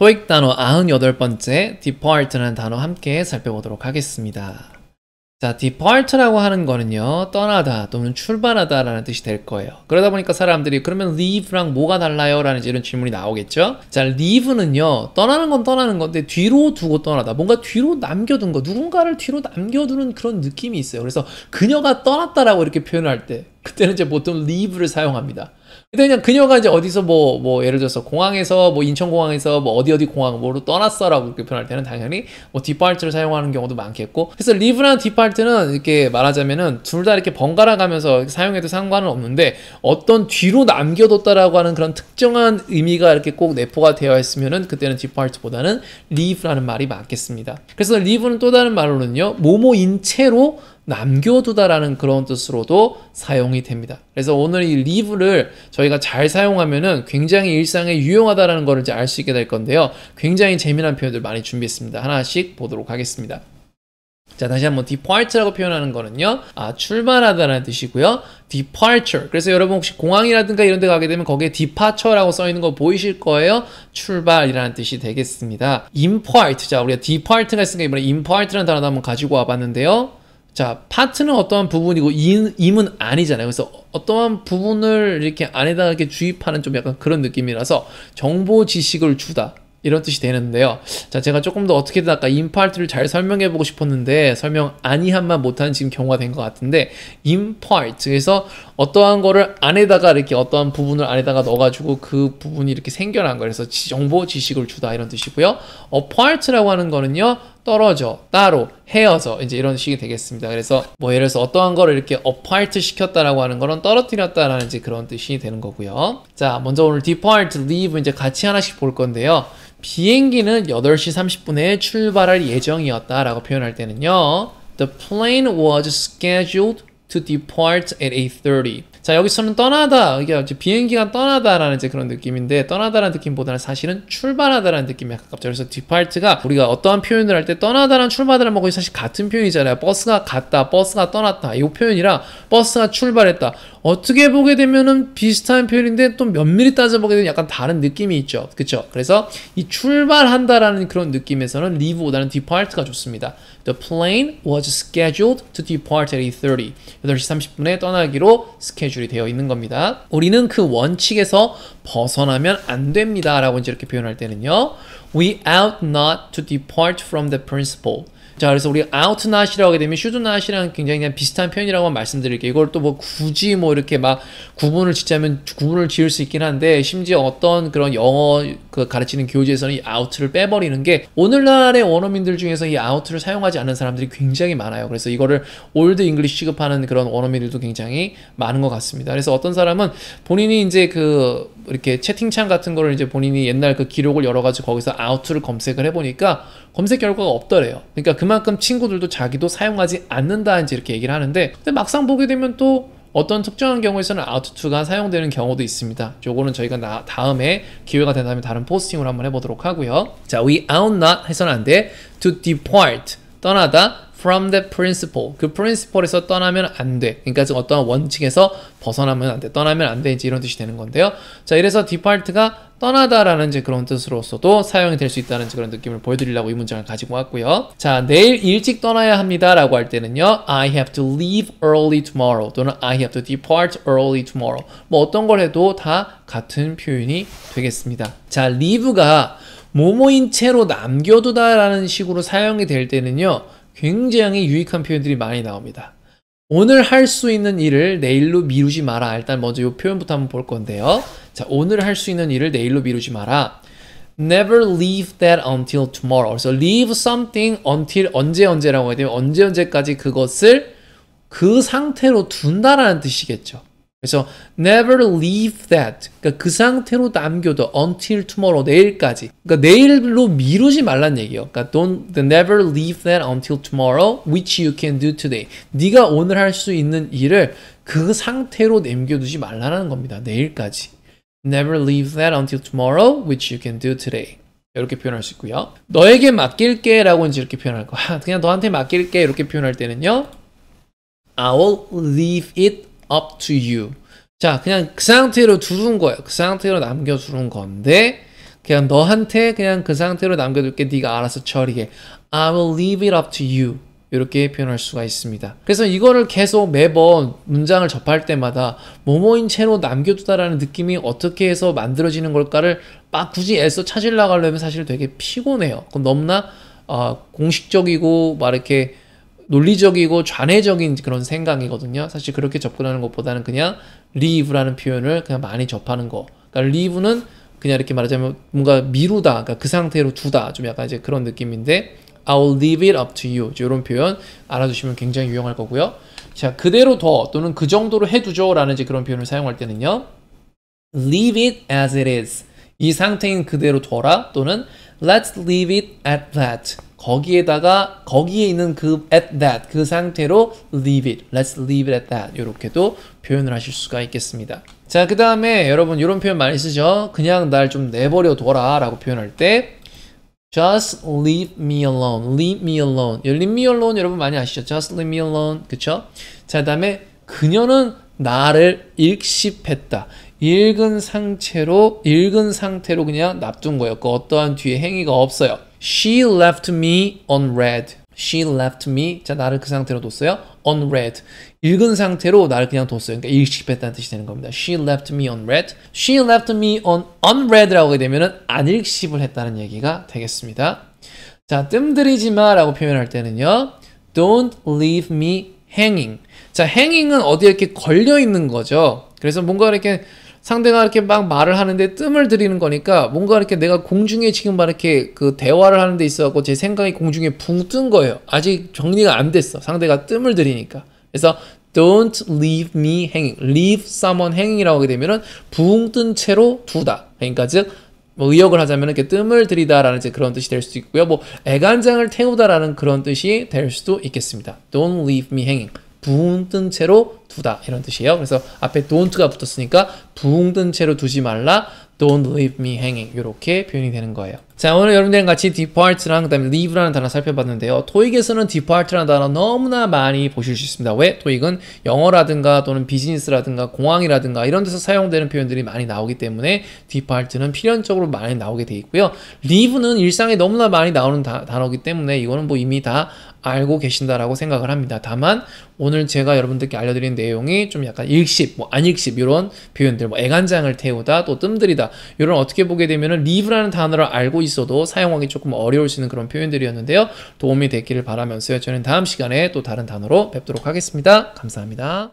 토익 단어 98번째 depart라는 단어 함께 살펴보도록 하겠습니다. 자, depart라고 하는 거는요. 떠나다 또는 출발하다 라는 뜻이 될 거예요. 그러다 보니까 사람들이 그러면 leave랑 뭐가 달라요? 라는 이런 질문이 나오겠죠. 자, leave는요. 떠나는 건 떠나는 건데 뒤로 두고 떠나다. 뭔가 뒤로 남겨둔 거. 누군가를 뒤로 남겨두는 그런 느낌이 있어요. 그래서 그녀가 떠났다라고 이렇게 표현할 때 그때는 이제 보통 leave를 사용합니다. 근데 그냥 그녀가 이제 어디서 뭐, 뭐, 예를 들어서 공항에서, 뭐, 인천공항에서, 뭐, 어디 어디 공항, 으로 떠났어라고 표현할 때는 당연히 뭐, 디파트를 사용하는 경우도 많겠고. 그래서 리브랑 디파트는 이렇게 말하자면은 둘 다 이렇게 번갈아 가면서 사용해도 상관은 없는데 어떤 뒤로 남겨뒀다라고 하는 그런 특정한 의미가 이렇게 꼭 내포가 되어 있으면은 그때는 디파트보다는 리브라는 말이 맞겠습니다. 그래서 리브는 또 다른 말로는요, 모모인 채로 남겨두다라는 그런 뜻으로도 사용이 됩니다. 그래서 오늘 이 leave를 저희가 잘 사용하면은 굉장히 일상에 유용하다라는 것을 이제 알수 있게 될 건데요. 굉장히 재미난 표현들 많이 준비했습니다. 하나씩 보도록 하겠습니다. 자, 다시 한번 depart라고 표현하는 거는요. 아, 출발하다라는 뜻이고요. departure. 그래서 여러분 혹시 공항이라든가 이런 데 가게 되면 거기에 departure라고 써 있는 거 보이실 거예요. 출발이라는 뜻이 되겠습니다. impart. 자, 우리가 depart가 있으니까 이번에 impart라는 단어도 한번 가지고 와 봤는데요. 자, 파트는 어떠한 부분이고 임, 임은 아니잖아요. 그래서 어떠한 부분을 이렇게 안에다가 이렇게 주입하는 좀 약간 그런 느낌이라서 정보 지식을 주다. 이런 뜻이 되는데요. 자, 제가 조금 더 어떻게든 아까 임파트를 잘 설명해 보고 싶었는데 설명 아니한만 못하는 지금 경우가 된 것 같은데 임파트 그래서 어떠한 거를 안에다가 이렇게 어떠한 부분을 안에다가 넣어가지고 그 부분이 이렇게 생겨난 거예요. 그래서 정보 지식을 주다 이런 뜻이고요. 어파트라고 하는 거는요. 떨어져, 따로, 헤어서 이제 이런 식이 되겠습니다. 그래서 뭐 예를 들어서 어떠한 거를 이렇게 apart 시켰다라고 하는 거는 떨어뜨렸다라는 이제 그런 뜻이 되는 거고요. 자, 먼저 오늘 depart, leave 이제 같이 하나씩 볼 건데요. 비행기는 8시 30분에 출발할 예정이었다라고 표현할 때는요. The plane was scheduled to depart at 8:30. 자 여기서는 떠나다 이게 비행기가 떠나다라는 이제 그런 느낌인데 떠나다라는 느낌보다는 사실은 출발하다라는 느낌이 가깝죠 그래서 디파트가 우리가 어떠한 표현을 할 때떠나다라는 출발하다는 거의 사실 같은 표현이잖아요 버스가 갔다 버스가 떠났다 이 표현이랑 버스가 출발했다 어떻게 보게 되면은 비슷한 표현인데 또 면밀히 따져보게 되면 약간 다른 느낌이 있죠 그쵸 그래서 이 출발한다라는 그런 느낌에서는 leave보다는 depart가 좋습니다 The plane was scheduled to depart at 8.30 8시 30분에 떠나기로 스케줄 기술이 되어 있는 겁니다. 우리는 그 원칙에서 벗어나면 안 됩니다. 라고 이제 이렇게 표현할 때는요. We ought not to depart from the principle. 자 그래서 우리 out not이라고 하게 되면 should not이랑 굉장히 그냥 비슷한 표현이라고 말씀드릴게요 이걸 또 뭐 굳이 뭐 이렇게 막 구분을 짓자면 구분을 지을 수 있긴 한데 심지어 어떤 그런 영어 그 가르치는 교재에서는 이 out를 빼버리는 게 오늘날의 원어민들 중에서 이 out를 사용하지 않는 사람들이 굉장히 많아요 그래서 이거를 올드 잉글리시 취급하는 그런 원어민들도 굉장히 많은 것 같습니다 그래서 어떤 사람은 본인이 이제 그 이렇게 채팅창 같은 거를 이제 본인이 옛날 그 기록을 여러 가지 거기서 아웃투를 검색을 해보니까 검색 결과가 없더래요. 그러니까 그만큼 친구들도 자기도 사용하지 않는다 이제 이렇게 얘기를 하는데 근데 막상 보게 되면 또 어떤 특정한 경우에서는 아웃투가 사용되는 경우도 있습니다. 요거는 저희가 나, 다음에 기회가 된다면 다른 포스팅을 한번 해보도록 하고요. 자, we o u t not 해서는 안 돼. to depart 떠나다 from the principle. 그 principle에서 떠나면 안 돼. 그러니까 즉어떤 원칙에서 벗어나면 안 돼. 떠나면 안 돼. 이제 이런 뜻이 되는 건데요. 자, 이래서 depart가 떠나다라는 제 그런 뜻으로서도 사용이 될 수 있다는 그런 느낌을 보여드리려고 이 문장을 가지고 왔고요. 자, 내일 일찍 떠나야 합니다라고 할 때는요. I have to leave early tomorrow 또는 I have to depart early tomorrow. 뭐 어떤 걸 해도 다 같은 표현이 되겠습니다. 자, leave가 모모인 채로 남겨두다라는 식으로 사용이 될 때는요. 굉장히 유익한 표현들이 많이 나옵니다. 오늘 할 수 있는 일을 내일로 미루지 마라. 일단 먼저 이 표현부터 한번 볼 건데요. 자, 오늘 할 수 있는 일을 내일로 미루지 마라. Never leave that until tomorrow. 그래 leave something until 언제 언제라고 해야 되면 언제 언제까지 그것을 그 상태로 둔다라는 뜻이겠죠. 그래서 never leave that 그러니까 그 상태로 남겨둬 until tomorrow 내일까지 그러니까 내일로 미루지 말란 얘기예요. 그러니까 don't never leave that until tomorrow which you can do today 네가 오늘 할 수 있는 일을 그 상태로 남겨두지 말라는 겁니다. 내일까지 never leave that until tomorrow which you can do today 이렇게 표현할 수 있고요. 너에게 맡길게 라고 이제 이렇게 표현할 거야. 그냥 너한테 맡길게 이렇게 표현할 때는요 I will leave it up to you. 자, 그냥 그 상태로 두는 거예요. 그 상태로 남겨두는 건데 그냥 너한테 그냥 그 상태로 남겨둘게. 네가 알아서 처리해. I will leave it up to you. 이렇게 표현할 수가 있습니다. 그래서 이거를 계속 매번 문장을 접할 때마다 뭐뭐인 채로 남겨두다라는 느낌이 어떻게 해서 만들어지는 걸까를 막 굳이 애써 찾으려고 하려면 사실 되게 피곤해요. 그럼 너무나 어, 공식적이고 막 이렇게 논리적이고 좌뇌적인 그런 생각이거든요. 사실 그렇게 접근하는 것보다는 그냥 leave라는 표현을 그냥 많이 접하는 거. 그러니까 leave는 그냥 이렇게 말하자면 뭔가 미루다, 그러니까 그 상태로 두다, 좀 약간 이제 그런 느낌인데 I'll leave it up to you 이런 표현 알아두시면 굉장히 유용할 거고요. 자, 그대로 더 또는 그 정도로 해두죠 라는 이제 그런 표현을 사용할 때는요. Leave it as it is. 이 상태인 그대로 둬라 또는 Let's leave it at that. 거기에다가 거기에 있는 그 at that 그 상태로 leave it, let's leave it at that 이렇게도 표현을 하실 수가 있겠습니다. 자, 그 다음에 여러분 이런 표현 많이 쓰죠? 그냥 날 좀 내버려 둬라 라고 표현할 때 Just leave me alone, leave me alone 예, leave me alone 여러분 많이 아시죠? Just leave me alone, 그쵸? 자, 그 다음에 그녀는 나를 읽씹했다 읽은 상태로, 읽은 상태로 그냥 놔둔 거예요. 그 어떠한 뒤에 행위가 없어요. She left me unread. She left me. 자, 나를 그 상태로 뒀어요. unread. 읽은 상태로 나를 그냥 뒀어요. 그러니까 일식했다는 뜻이 되는 겁니다. She left me unread. She left me on unread라고 하게 되면안 읽씹을 했다는 얘기가 되겠습니다. 자, 뜸들이지 마라고 표현할 때는요. Don't leave me hanging. 자, hanging은 어디에 이렇게 걸려 있는 거죠. 그래서 뭔가 이렇게 상대가 이렇게 막 말을 하는데 뜸을 들이는 거니까 뭔가 이렇게 내가 공중에 지금 막 이렇게 그 대화를 하는데 있어갖고 제 생각이 공중에 붕 뜬 거예요. 아직 정리가 안 됐어. 상대가 뜸을 들이니까. 그래서 Don't leave me hanging. Leave someone hanging이라고 하게 되면은 붕 뜬 채로 두다. 그러니까 즉뭐 의역을 하자면 이렇게 뜸을 들이다라는 그런 뜻이 될 수도 있고요. 뭐 애간장을 태우다라는 그런 뜻이 될 수도 있겠습니다. Don't leave me hanging. 붕 뜬 채로 두다 이런 뜻이에요. 그래서 앞에 don't가 붙었으니까 붕든 채로 두지 말라. Don't leave me hanging 이렇게 표현이 되는 거예요. 자 오늘 여러분들이 같이 depart랑 그다음에 leave라는 단어 살펴봤는데요. 토익에서는 depart라는 단어 너무나 많이 보실 수 있습니다. 왜? 토익은 영어라든가 또는 비즈니스라든가 공항이라든가 이런 데서 사용되는 표현들이 많이 나오기 때문에 depart는 필연적으로 많이 나오게 돼 있고요. leave는 일상에 너무나 많이 나오는 다, 단어이기 때문에 이거는 뭐 이미 다 알고 계신다라고 생각을 합니다. 다만 오늘 제가 여러분들께 알려드린 내용이 좀 약간 일십, 뭐 안일십 이런 표현들, 뭐 애간장을 태우다, 또 뜸들이다 이런 어떻게 보게 되면은 live라는 단어를 알고 있어도 사용하기 조금 어려울 수 있는 그런 표현들이었는데요. 도움이 됐기를 바라면서요. 저는 다음 시간에 또 다른 단어로 뵙도록 하겠습니다. 감사합니다.